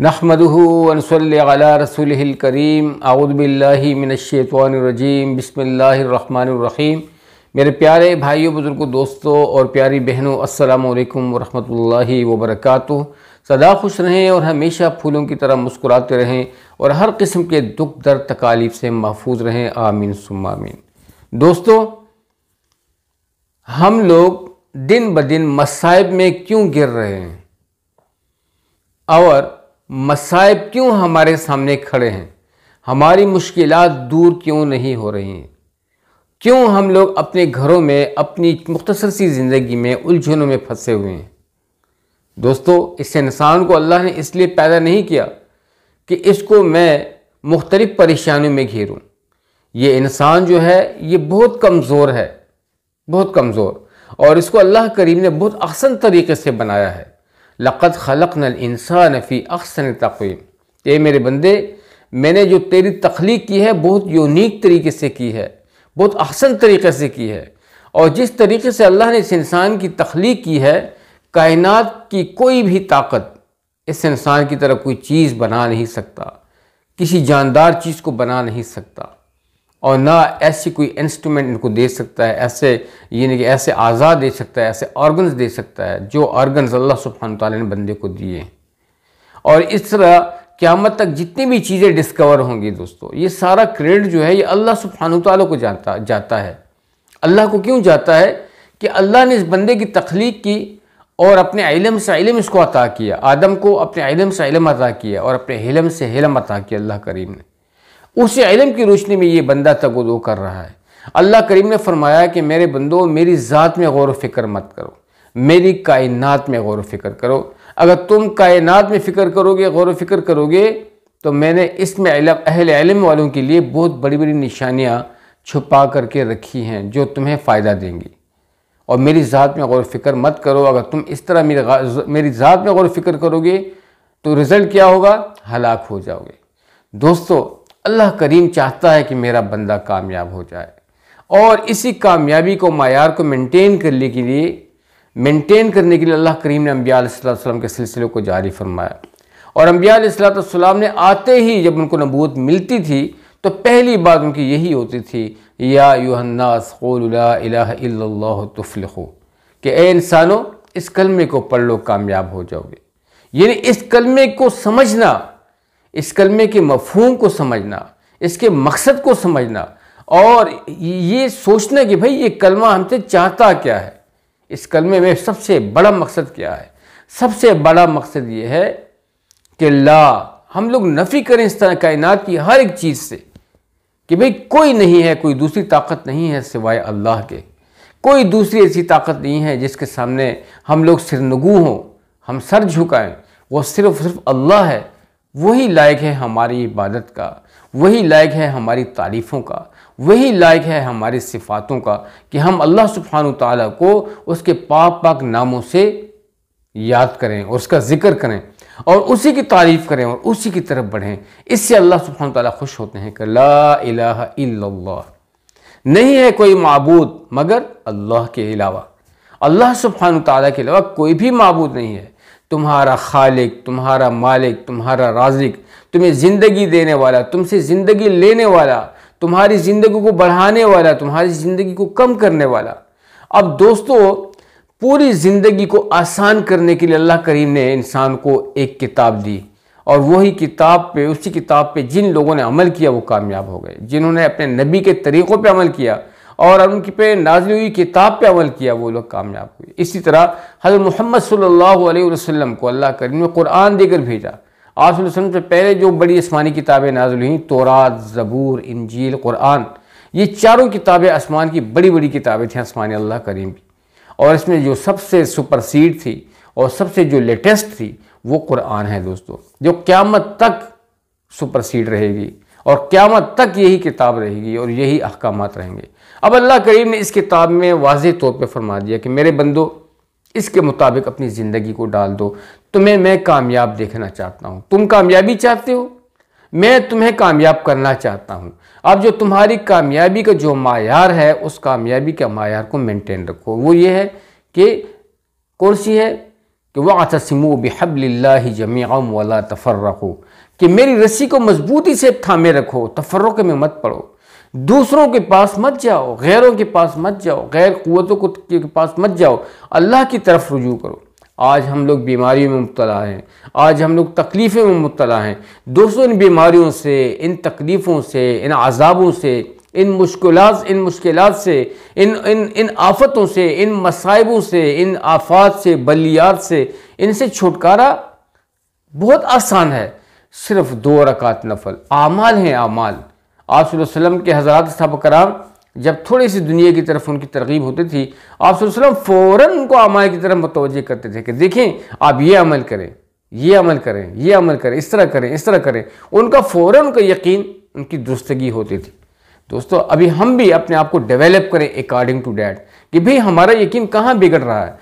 नहमदनसल रसोलकरीम आउदबिल्लिमिनशैतवानरजीम बसमीम मेरे प्यारे भाइयों बुज़ुर्गों दोस्तों और प्यारी बहनों अस्सलाम वालेकुम वरहमतुल्लाहि वबरकातु सदा खुश रहें और हमेशा फूलों की तरह मुस्कुराते रहें और हर किस्म के दुख दर्द तकालीफ से महफूज रहें आमीन आमीन दोस्तों हम लोग दिन ब दिन मसाइब में क्यों गिर रहे हैं और मसाइब क्यों हमारे सामने खड़े हैं हमारी मुश्किल दूर क्यों नहीं हो रही हैं क्यों हम लोग अपने घरों में अपनी मुख्तसर सी ज़िंदगी में उलझनों में फंसे हुए हैं दोस्तों इस इंसान को अल्लाह ने इसलिए पैदा नहीं किया कि इसको मैं मुख्तलिफ़ परेशानियों में घेरूँ ये इंसान जो है ये बहुत कमज़ोर है बहुत कमज़ोर और इसको अल्लाह करीम ने बहुत आसन तरीके से बनाया है लक़त खलक इंसान फ़ी अक्सन तकवीम ये मेरे बंदे मैंने जो तेरी तख्लीक की है बहुत यूनिक तरीके से की है बहुत अहसन तरीके से की है और जिस तरीके से अल्लाह ने इस इंसान की तख्लीक की है कायनात की कोई भी ताकत इस इंसान की तरफ कोई चीज़ बना नहीं सकता किसी जानदार चीज़ को बना नहीं सकता और ना ऐसे कोई इंस्ट्रूमेंट इनको दे सकता है ऐसे यानी कि ऐसे आज़ाद दे सकता है ऐसे ऑर्गन्स दे सकता है जो ऑर्गन्स अल्लाह सुबहान ताली ने बंदे को दिए और इस तरह क़्यामत तक जितनी भी चीज़ें डिस्कवर होंगी दोस्तों ये सारा क्रेडिट जो है ये अल्लाह सुबहान तौ को जाता जाता है अल्लाह को क्यों जाता है कि अल्लाह ने इस बंदे की तख्लीक की और अपने इलम से इलम इसको अता किया आदम को अपने इलम से इलम अता किया और अपने हिलम से हिलम अता किया अल्लाह करीम ने उस इलम की रोशनी में ये बंदा तगोदो कर रहा है अल्लाह करीम ने फरमाया कि मेरे बंदो मेरी ज़ात में गौर फिक्र मत करो मेरी कायनात में गौर फिक्र करो अगर तुम कायनात में फ़िक्र करोगे गौर फिक्र करोगे तो मैंने इसमें अहल इलम वालों के लिए बहुत बड़ी बड़ी निशानियाँ छुपा करके रखी हैं जो तुम्हें फ़ायदा देंगी और मेरी ज़ात में गौर फिक्र मत करो अगर तुम इस तरह मेरी मेरी ज़ात में गौर फिक्र करोगे तो रिज़ल्ट क्या होगा हलाक हो जाओगे दोस्तों अल्लाह करीम चाहता है कि मेरा बंदा कामयाब हो जाए और इसी कामयाबी को मैार को मेंटेन करने के लिए मेंटेन करने के लिए अल्लाह करीम ने अम्बियाम के सिलसिले को जारी फरमाया और अम्बियाम ने आते ही जब उनको नबूत मिलती थी तो पहली बात उनकी यही होती थी या यूहन्नास कि ए इंसानों इस कलमे को पढ़ लो कामयाब हो जाओगे यानी इस कलमे को समझना इस कलमे के मफहम को समझना इसके मकसद को समझना और ये सोचना कि भाई ये कलमा हमसे चाहता क्या है इस कलमे में सबसे बड़ा मकसद क्या है सबसे बड़ा मकसद ये है कि ला हम लोग नफ़ी करें इस तरह कायनात की हर एक चीज़ से कि भाई कोई नहीं है कोई दूसरी ताकत नहीं है सिवाय अल्लाह के कोई दूसरी ऐसी ताकत नहीं है जिसके सामने हम लोग सिर नगू हों हम सर झुकाएं वो सिर्फ सिर्फ अल्लाह है वही लायक है हमारी इबादत का वही लायक है हमारी तारीफ़ों का वही लायक है हमारी सिफातों का कि हम अल्लाह सुबहान ताली को उसके पाक पाक नामों से याद करें और उसका ज़िक्र करें और उसी की तारीफ़ करें और उसी की तरफ बढ़ें इससे अल्लाह सुबहान ताली खुश होते हैं कि ला अला नहीं है कोई मबूद मगर अल्लाह के अलावा अल्लाह सुबहान ताली के अलावा कोई भी मबूद नहीं है तुम्हारा खालिक तुम्हारा मालिक तुम्हारा राजिक तुम्हें ज़िंदगी देने वाला तुमसे ज़िंदगी लेने वाला तुम्हारी ज़िंदगी को बढ़ाने वाला तुम्हारी ज़िंदगी को कम करने वाला अब दोस्तों पूरी ज़िंदगी को आसान करने के लिए अल्लाह करीम ने इंसान को एक किताब दी और वही किताब पे उसी किताब पे जिन लोगों ने अमल किया वो कामयाब हो गए जिन्होंने अपने नबी के तरीक़ों पे अमल किया और उनकी पे नाजिल हुई किताब पे अमल किया वो लोग कामयाब हुए इसी तरह हजरत मोहम्मद सल्लल्लाहु अलैहि वसल्लम को अल्लाह करीम ने कुरान देकर भेजा आप सल्लम से पहले जो बड़ी आसमानी किताबें नाजुल हुई तोरात ज़बूर इंजील कुरान ये चारों किताबें आसमान की बड़ी बड़ी किताबें थी आसमानी अल्लाह करीम की और इसमें जो सबसे सुपरसीड थी और सबसे जो लेटेस्ट थी वो कुरान है दोस्तों जो क़्यामत तक सुपरसीड रहेगी और क़्यामत तक यही किताब रहेगी और यही अहकाम रहेंगे अब अल्लाह करीम ने इस किताब में वाज तौर पर फरमा दिया कि मेरे बंदो इसके मुताबिक अपनी ज़िंदगी को डाल दो तुम्हें मैं कामयाब देखना चाहता हूँ तुम कामयाबी चाहते हो मैं तुम्हें कामयाब करना चाहता हूँ अब जो तुम्हारी कामयाबी का जो मैार है उस कामयाबी के मैार को मेंटेन रखो वो ये है कि कौन सी है कि वह आतसमु बहबल्ला जमियाम वाला तफर रखो कि मेरी रस्सी को मजबूती से थामे रखो तफरों के में मत पड़ो दूसरों के पास मत जाओ गैरों के पास मत जाओ गैर क़वतों को के पास मत जाओ अल्लाह की तरफ रुजू करो आज हम लोग बीमारियों में मुबतला हैं आज हम लोग तकलीफ़ों में मुबतला हैं दोस्तों इन बीमारियों से इन तकलीफ़ों से इन अजाबों से इन मुश्किल इन मुश्किल से इन इन इन आफतों से इन मसाइबों से इन आफात से बलियात से इनसे छुटकारा बहुत आसान है सिर्फ दो रकात नफल आमाल हैं आमाल आप सल्लम के हजरत साहब कराम जब थोड़ी सी दुनिया की तरफ उनकी तरगीब होती थी आप सल्लम फ़ौर उनको आमाल की तरफ मतवज़ करते थे कि देखें आप ये अमल करें ये अमल करें ये अमल करें इस तरह करें इस तरह करें उनका फ़ौर उनका यकीन उनकी दुरुस्तगी होती थी दोस्तों अभी हम भी अपने आप को डेवलप करें अकॉर्डिंग टू डैट कि भाई हमारा यकीन कहाँ बिगड़ रहा है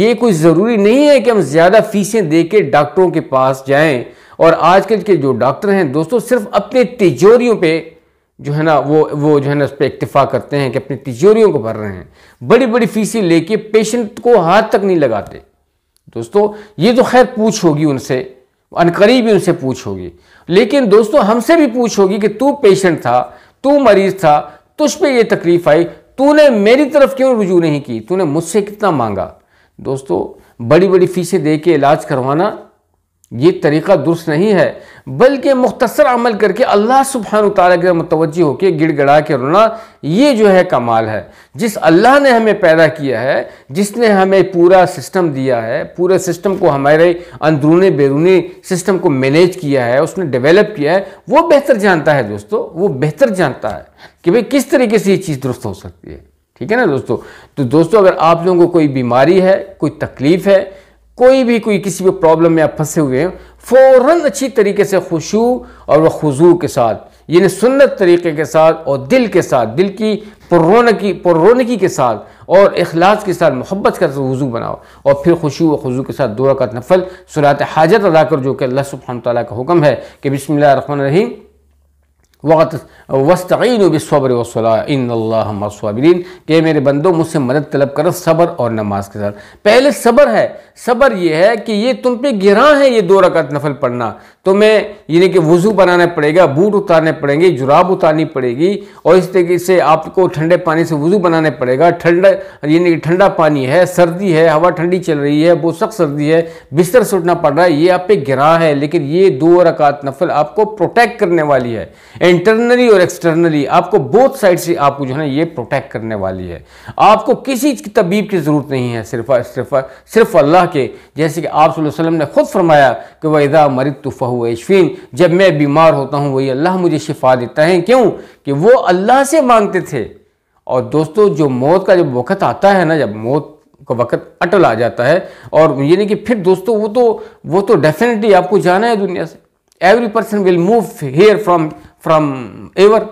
ये कोई ज़रूरी नहीं है कि हम ज़्यादा फीसें दे के डॉक्टरों के पास जाएँ और आजकल के जो डॉक्टर हैं दोस्तों सिर्फ अपने तिजोरियों पे जो है ना वो वो जो है ना उस पर इतफ़ा करते हैं कि अपनी तिजोरियों को भर रहे हैं बड़ी बड़ी फीसें लेके पेशेंट को हाथ तक नहीं लगाते दोस्तों ये तो खैर पूछ होगी उनसे अनकरीब ही उनसे पूछ होगी लेकिन दोस्तों हमसे भी पूछ होगी कि तू पेशेंट था तू मरीज था तुझ पर ये तकलीफ आई तूने मेरी तरफ क्यों रुजू नहीं की तूने मुझसे कितना मांगा दोस्तों बड़ी बड़ी फीसें दे के इलाज करवाना ये तरीका दुरुस्त नहीं है बल्कि मुख्तसर अमल करके अल्लाह सुबहान ताली के मतवज होकर गिड़गड़ा के रोना ये जो है कमाल है जिस अल्लाह ने हमें पैदा किया है जिसने हमें पूरा सिस्टम दिया है पूरे सिस्टम को हमारे अंदरूनी बैरूनी सिस्टम को मैनेज किया है उसने डेवलप किया है वो बेहतर जानता है दोस्तों वो बेहतर जानता है कि भाई किस तरीके से ये चीज़ दुरुस्त हो सकती है ठीक है ना दोस्तों तो दोस्तों अगर आप लोगों को कोई बीमारी है कोई तकलीफ़ है कोई भी कोई किसी भी प्रॉब्लम में आप फंसे हुए हैं फ़ौर अच्छी तरीके से खुशू और व खजू के साथ यानी सुन्नत तरीके के साथ और दिल के साथ दिल की पुरौनकी पुरौनकी के साथ और अखलास के साथ मोहब्बत का वज़ू बनाओ और फिर खुशू व खुजू के साथ दुआ का नफल सुरात हाजत अदा कर जो कि अल्लाह सुबहान तक का हुक्म है कि बिसमिल्ल रहीम वक़्त वस्तिन बिसबर वसलाबरीन के मेरे बंदो मुझसे मदद तलब करो सबर और नमाज के साथ पहले सबर है सब्र यह है कि ये तुम पे गिरा है ये दो रकत नफल पढ़ना तुम्हें यानी कि वज़ू बनाना पड़ेगा बूट उतारने पड़ेंगे जुराब उतारनी पड़ेगी और इस तरीके से आपको ठंडे पानी से वज़ू बनाने पड़ेगा ठंडा यानी कि ठंडा पानी है सर्दी है हवा ठंडी चल रही है बहुत सख्त सर्दी है बिस्तर से उठना पड़ रहा है ये आप पे गिरा है लेकिन ये दो रक़त नफल आपको प्रोटेक्ट करने वाली है इंटरनली और एक्सटर्नली आपको बोथ साइड से आपको जो है ना ये प्रोटेक्ट करने वाली है आपको किसी की तबीब की ज़रूरत नहीं है सिर्फ सिर्फ सिर्फ अल्लाह के जैसे कि आप वसल्लम ने खुद फरमाया कि वैदा मरित तोफ़ा इशफिन जब मैं बीमार होता हूँ वही अल्लाह मुझे शिफा देता है क्यों कि वो अल्लाह से मांगते थे और दोस्तों जो मौत का जब वक़्त आता है ना जब मौत का वक़्त अटल आ जाता है और यानी कि फिर दोस्तों वो तो वो तो डेफिनेटली आपको जाना है दुनिया से every person will move here from from ever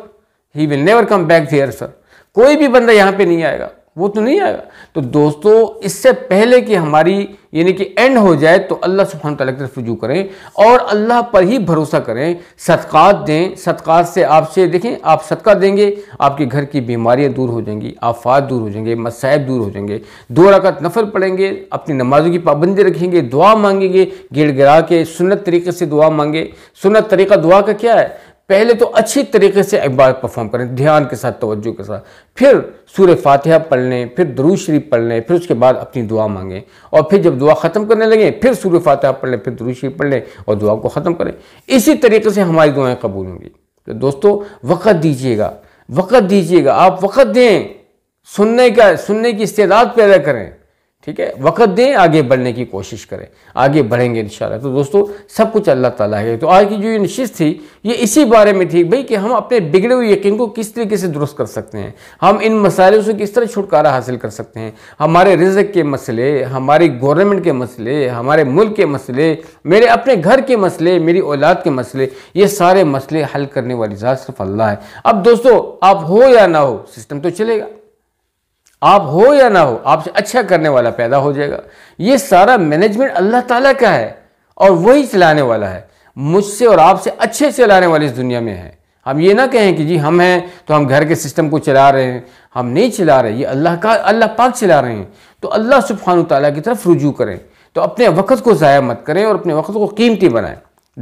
he will never come back there sir कोई भी बंदा यहाँ पे नहीं आएगा वो तो नहीं आएगा तो दोस्तों इससे पहले कि हमारी यानी कि एंड हो जाए तो अल्लाह सुबहान तला की तरफ रजू करें और अल्लाह पर ही भरोसा करें सदक़ात दें सदक़ात से आपसे देखें आप सदका देंगे आपके घर की बीमारियां दूर हो जाएंगी आफात दूर हो जाएंगे मसायब दूर हो जाएंगे दो रकत नफल पढ़ेंगे अपनी नमाजों की पाबंदी रखेंगे दुआ मांगेंगे गिड़ गिरा के सुनत तरीके से दुआ मांगे सुनत तरीका दुआ का क्या है पहले तो अच्छी तरीके से इबादत परफॉर्म करें ध्यान के साथ तोज्जो के साथ फिर सूर फातिहा पढ़ लें फिर दरूज शरीफ पढ़ लें फिर उसके बाद अपनी दुआ मांगें और फिर जब दुआ ख़त्म करने लगें फिर सूर्य फातिहा पढ़ लें फिर दरूज शरीफ पढ़ लें और दुआ को ख़त्म करें इसी तरीके से हमारी दुआएँ कबूल होंगी तो दोस्तों वक़्त दीजिएगा वक़्त दीजिएगा आप वक़्त दें सुनने का सुनने की इस्तेदाद पैदा करें ठीक है वक़्त दें आगे बढ़ने की कोशिश करें आगे बढ़ेंगे इन तो दोस्तों सब कुछ अल्लाह ताला है तो आज की जो ये नशिश थी ये इसी बारे में थी भाई कि हम अपने बिगड़े हुए यकीन को किस तरीके से दुरुस्त कर सकते हैं हम इन मसालों से किस तरह छुटकारा हासिल कर सकते हैं हमारे रिजक के मसले हमारी गवर्नमेंट के मसले हमारे मुल्क के मसले मेरे अपने घर के मसले मेरी औलाद के मसले ये सारे मसले हल करने वाली ज़ात सिर्फ अल्लाह है अब दोस्तों आप हो या ना हो सिस्टम तो चलेगा आप हो या ना हो आपसे अच्छा करने वाला पैदा हो जाएगा ये सारा मैनेजमेंट अल्लाह ताला का है और वही चलाने वाला है मुझसे और आपसे अच्छे चलाने वाले इस दुनिया में है हम ये ना कहें कि जी हम हैं तो हम घर के सिस्टम को चला रहे हैं हम नहीं चला रहे ये अल्लाह का अल्लाह पाक चला रहे हैं तो अल्लाह सुबहान तला की तरफ रुजू करें तो अपने वक्त को ज़ाया मत करें और अपने वक्त को कीमती बनाएं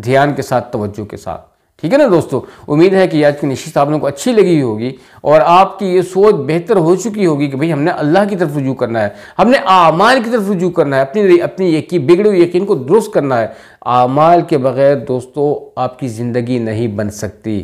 ध्यान के साथ तवज्जो के साथ ठीक है ना दोस्तों उम्मीद है कि आज की निश्चित आप लोगों को अच्छी लगी होगी और आपकी ये सोच बेहतर हो चुकी होगी कि भाई हमने अल्लाह की तरफ रुजू करना है हमने आमाल की तरफ रुजू करना है अपनी अपनी यकीन बिगड़े हुए यकीन को दुरुस्त करना है आमाल के बगैर दोस्तों आपकी ज़िंदगी नहीं बन सकती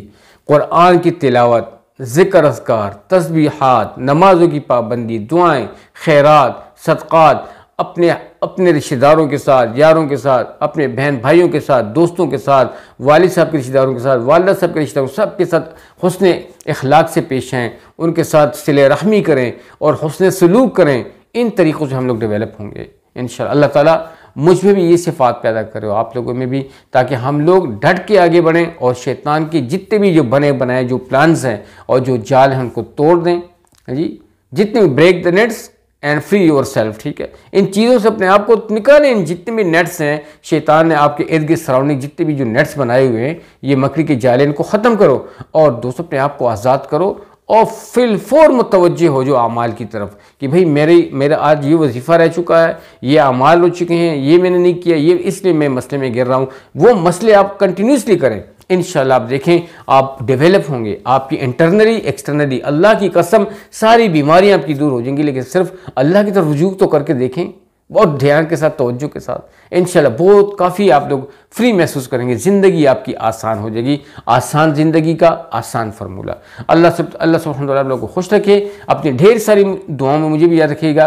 क़ुरान की तिलावत ज़िक्र असकार तस्बीहात नमाज़ों की पाबंदी दुआएँ खैरात सदक़ात अपने अपने रिश्तेदारों के साथ यारों के साथ अपने बहन भाइयों के साथ दोस्तों के साथ वालिद साहब के रिश्तेदारों के साथ वालदा साहब के रिश्तेदारों सब के साथ हसन अखलाक से पेश आएँ उनके साथ सिले रहमी करें और हसन सलूक करें इन तरीक़ों से हम लोग डेवलप होंगे इन शाह ताला मुझ में भी ये सिफात पैदा करो आप लोगों में भी ताकि हम लोग डट के आगे बढ़ें और शैतान के जितने भी जो बने बनाए जो प्लान्स हैं और जो जाल हैं उनको तोड़ दें हाँ जी जितने भी break the nets and free yourself ठीक है इन चीज़ों से अपने आप को निकालें इन जितने भी नेट्स हैं शैतान ने आपके इर्द गिर्द सराउंडिंग जितने भी जो नेट्स बनाए हुए हैं ये मकड़ी के जाले इनको ख़त्म करो और दोस्तों अपने आप को आज़ाद करो और फिल फोर मुतवजह हो जो अमाल की तरफ कि भाई मेरे मेरा आज ये वजीफ़ा रह चुका है ये अमाल हो चुके हैं ये मैंने नहीं किया ये इसलिए मैं मसले में गिर रहा हूँ वो मसले आप कंटिन्यूसली करें इन आप देखें आप डेवलप होंगे आपकी इंटरनली एक्सटर्नली अल्लाह की कसम सारी बीमारियां आपकी दूर हो जाएंगी लेकिन सिर्फ अल्लाह की तरफ रुजू तो करके देखें बहुत ध्यान के साथ तोज्जो के साथ इन बहुत काफ़ी आप लोग फ्री महसूस करेंगे ज़िंदगी आपकी आसान हो जाएगी आसान ज़िंदगी का आसान फार्मूला अल्लाह सब अल्लाह सब आप लोग को खुश रखे अपनी ढेर सारी दुआओं में मुझे भी याद रखिएगा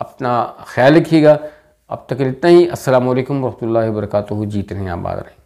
अपना ख्याल रखिएगा अब तक इतना ही असल वरहमल वर्का जीत रहे हैं आबाद रहें